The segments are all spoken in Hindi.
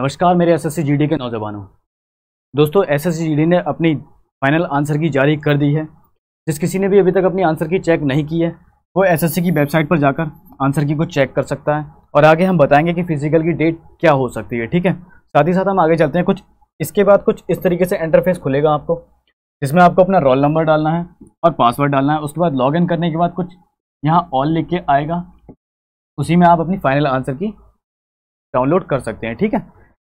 नमस्कार मेरे एसएससी जीडी के नौजवानों दोस्तों एसएससी जीडी ने अपनी फाइनल आंसर की जारी कर दी है जिस किसी ने भी अभी तक अपनी आंसर की चेक नहीं की है वो एसएससी की वेबसाइट पर जाकर आंसर की को चेक कर सकता है और आगे हम बताएंगे कि फिजिकल की डेट क्या हो सकती है ठीक है साथ ही साथ हम आगे चलते हैं कुछ इसके बाद कुछ इस तरीके से इंटरफेस खुलेगा आपको जिसमें आपको अपना रोल नंबर डालना है और पासवर्ड डालना है उसके बाद इन करने के बाद कुछ यहाँ ऑल लिख के आएगा उसी में आप अपनी फाइनल आंसर की डाउनलोड कर सकते हैं ठीक है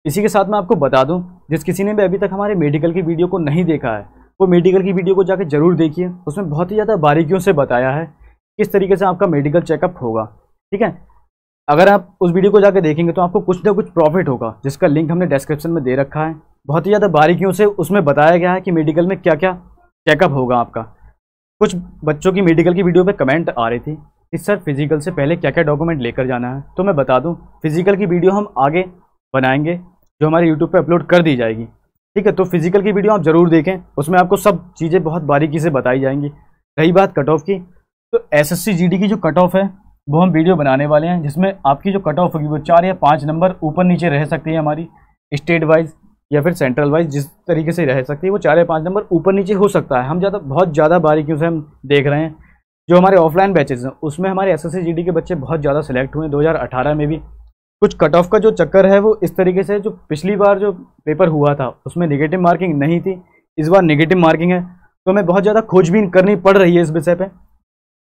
इसी के साथ मैं आपको बता दूं जिस किसी ने भी अभी तक हमारे मेडिकल की वीडियो को नहीं देखा है वो मेडिकल की वीडियो को जाकर जरूर देखिए उसमें बहुत ही ज़्यादा बारीकियों से बताया है किस तरीके से आपका मेडिकल चेकअप होगा ठीक है अगर आप उस वीडियो को जाकर देखेंगे तो आपको कुछ ना कुछ प्रॉफिट होगा जिसका लिंक हमने डिस्क्रिप्शन में दे रखा है बहुत ही ज़्यादा बारीकियों से उसमें बताया गया है कि मेडिकल में क्या क्या चेकअप होगा आपका कुछ बच्चों की मेडिकल की वीडियो पर कमेंट आ रही थी कि सर फिजिकल से पहले क्या क्या डॉक्यूमेंट लेकर जाना है तो मैं बता दूँ फिजिकल की वीडियो हम आगे बनाएंगे जो हमारे यूट्यूब पर अपलोड कर दी जाएगी ठीक है तो फिजिकल की वीडियो आप ज़रूर देखें उसमें आपको सब चीज़ें बहुत बारीकी से बताई जाएंगी रही बात कट ऑफ की तो एस एस की जो कट ऑफ है वो हम वीडियो बनाने वाले हैं जिसमें आपकी जो कट ऑफ होगी वो चार या पाँच नंबर ऊपर नीचे रह सकती है हमारी स्टेट वाइज या फिर सेंट्रल वाइज जिस तरीके से रह सकती है वो चार या पाँच नंबर ऊपर नीचे हो सकता है हम ज़्यादा बहुत ज़्यादा बारीकियों से हम देख रहे हैं जो हमारे ऑफलाइन बैचेज हैं उसमें हमारे एस एस के बच्चे बहुत ज़्यादा सेलेक्ट हुए हैं में भी कुछ कट ऑफ का जो चक्कर है वो इस तरीके से जो पिछली बार जो पेपर हुआ था उसमें निगेटिव मार्किंग नहीं थी इस बार निगेटिव मार्किंग है तो हमें बहुत ज़्यादा खोजबीन करनी पड़ रही है इस विषय पर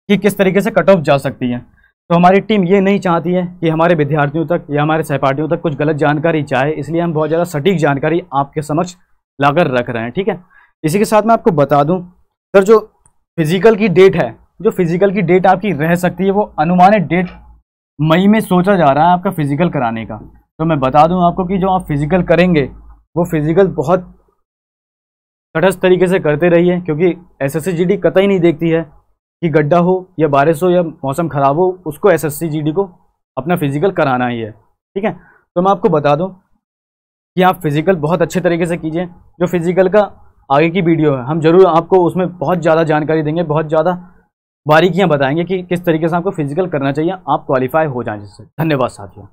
कि किस तरीके से कट ऑफ जा सकती है तो हमारी टीम ये नहीं चाहती है कि हमारे विद्यार्थियों तक या हमारे सहपाठियों तक कुछ गलत जानकारी चाहे इसलिए हम बहुत ज़्यादा सटीक जानकारी आपके समक्ष लाकर रख रहे हैं ठीक है इसी के साथ मैं आपको बता दूं सर जो फिज़िकल की डेट है जो फिज़िकल की डेट आपकी रह सकती है वो अनुमानित डेट मई में सोचा जा रहा है आपका फिज़िकल कराने का तो मैं बता दूं आपको कि जो आप फिज़िकल करेंगे वो फिज़िकल बहुत तटस्थ तरीके से करते रहिए क्योंकि एस एस कतई नहीं देखती है कि गड्ढा हो या बारिश हो या मौसम ख़राब हो उसको एस एस को अपना फिज़िकल कराना ही है ठीक है तो मैं आपको बता दूँ कि आप फिज़िकल बहुत अच्छे तरीके से कीजिए जो फिज़िकल का आगे की वीडियो है हम ज़रूर आपको उसमें बहुत ज़्यादा जानकारी देंगे बहुत ज़्यादा बारीकियाँ बताएंगे कि किस तरीके से आपको फिजिकल करना चाहिए आप क्वालिफाई हो जाए जिससे धन्यवाद साथियों